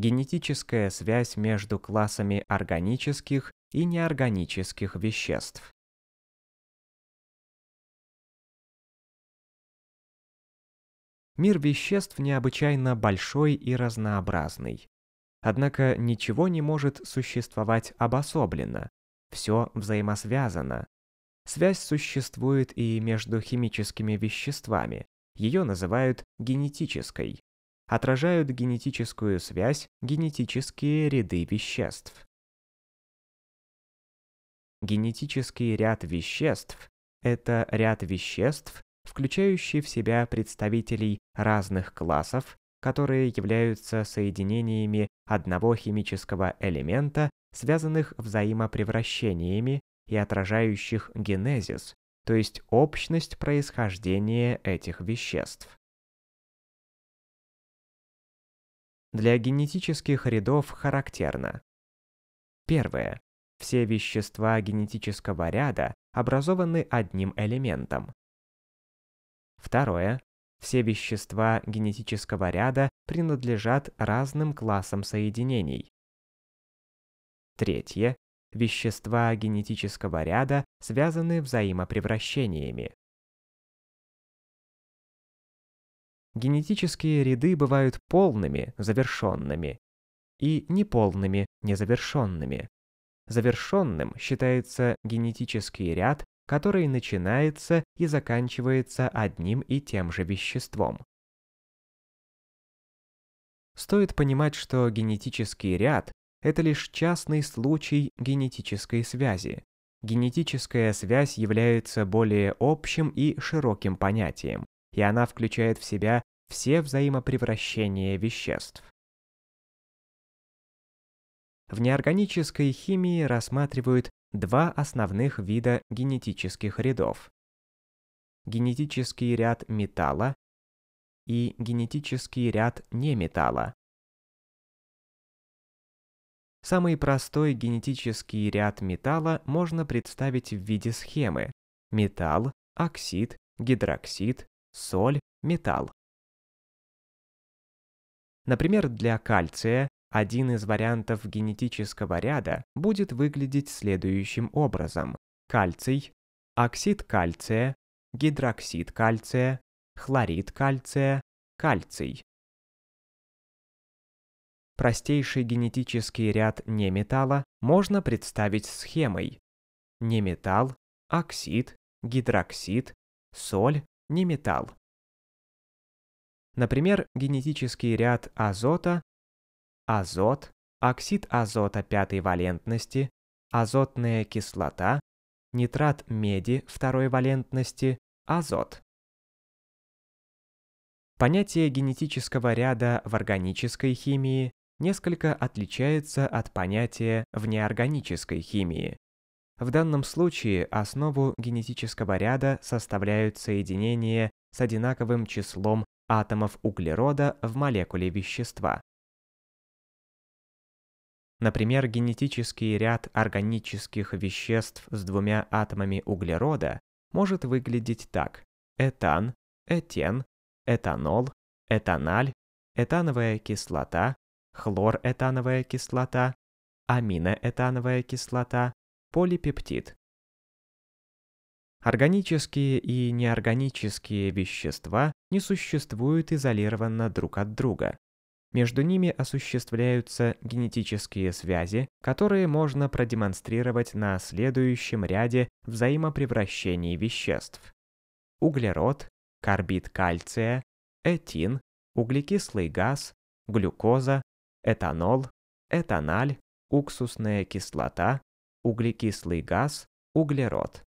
генетическая связь между классами органических и неорганических веществ. Мир веществ необычайно большой и разнообразный. Однако ничего не может существовать обособленно. Все взаимосвязано. Связь существует и между химическими веществами. Ее называют генетической отражают генетическую связь, генетические ряды веществ. Генетический ряд веществ – это ряд веществ, включающий в себя представителей разных классов, которые являются соединениями одного химического элемента, связанных взаимопревращениями и отражающих генезис, то есть общность происхождения этих веществ. для генетических рядов характерно. Первое. Все вещества генетического ряда образованы одним элементом. Второе. Все вещества генетического ряда принадлежат разным классам соединений. Третье. Вещества генетического ряда связаны взаимопревращениями. генетические ряды бывают полными, завершенными, и неполными, незавершенными. Завершенным считается генетический ряд, который начинается и заканчивается одним и тем же веществом. Стоит понимать, что генетический ряд – это лишь частный случай генетической связи. Генетическая связь является более общим и широким понятием, и она включает в себя все взаимопревращения веществ. В неорганической химии рассматривают два основных вида генетических рядов. Генетический ряд металла и генетический ряд неметалла. Самый простой генетический ряд металла можно представить в виде схемы. Металл, оксид, гидроксид, соль, металл. Например, для кальция один из вариантов генетического ряда будет выглядеть следующим образом. Кальций, оксид кальция, гидроксид кальция, хлорид кальция, кальций. Простейший генетический ряд неметалла можно представить схемой. Неметалл, оксид, гидроксид, соль, не металл. Например, генетический ряд азота, азот, оксид азота пятой валентности, азотная кислота, нитрат меди второй валентности, азот. Понятие генетического ряда в органической химии несколько отличается от понятия в неорганической химии. В данном случае основу генетического ряда составляют соединения с одинаковым числом атомов углерода в молекуле вещества. Например, генетический ряд органических веществ с двумя атомами углерода может выглядеть так. Этан, этен, этанол, этаналь, этановая кислота, хлоретановая кислота, аминоэтановая кислота, полипептид. Органические и неорганические вещества не существуют изолированно друг от друга. Между ними осуществляются генетические связи, которые можно продемонстрировать на следующем ряде взаимопревращений веществ. Углерод, карбид кальция, этин, углекислый газ, глюкоза, этанол, этаналь, уксусная кислота, углекислый газ, углерод.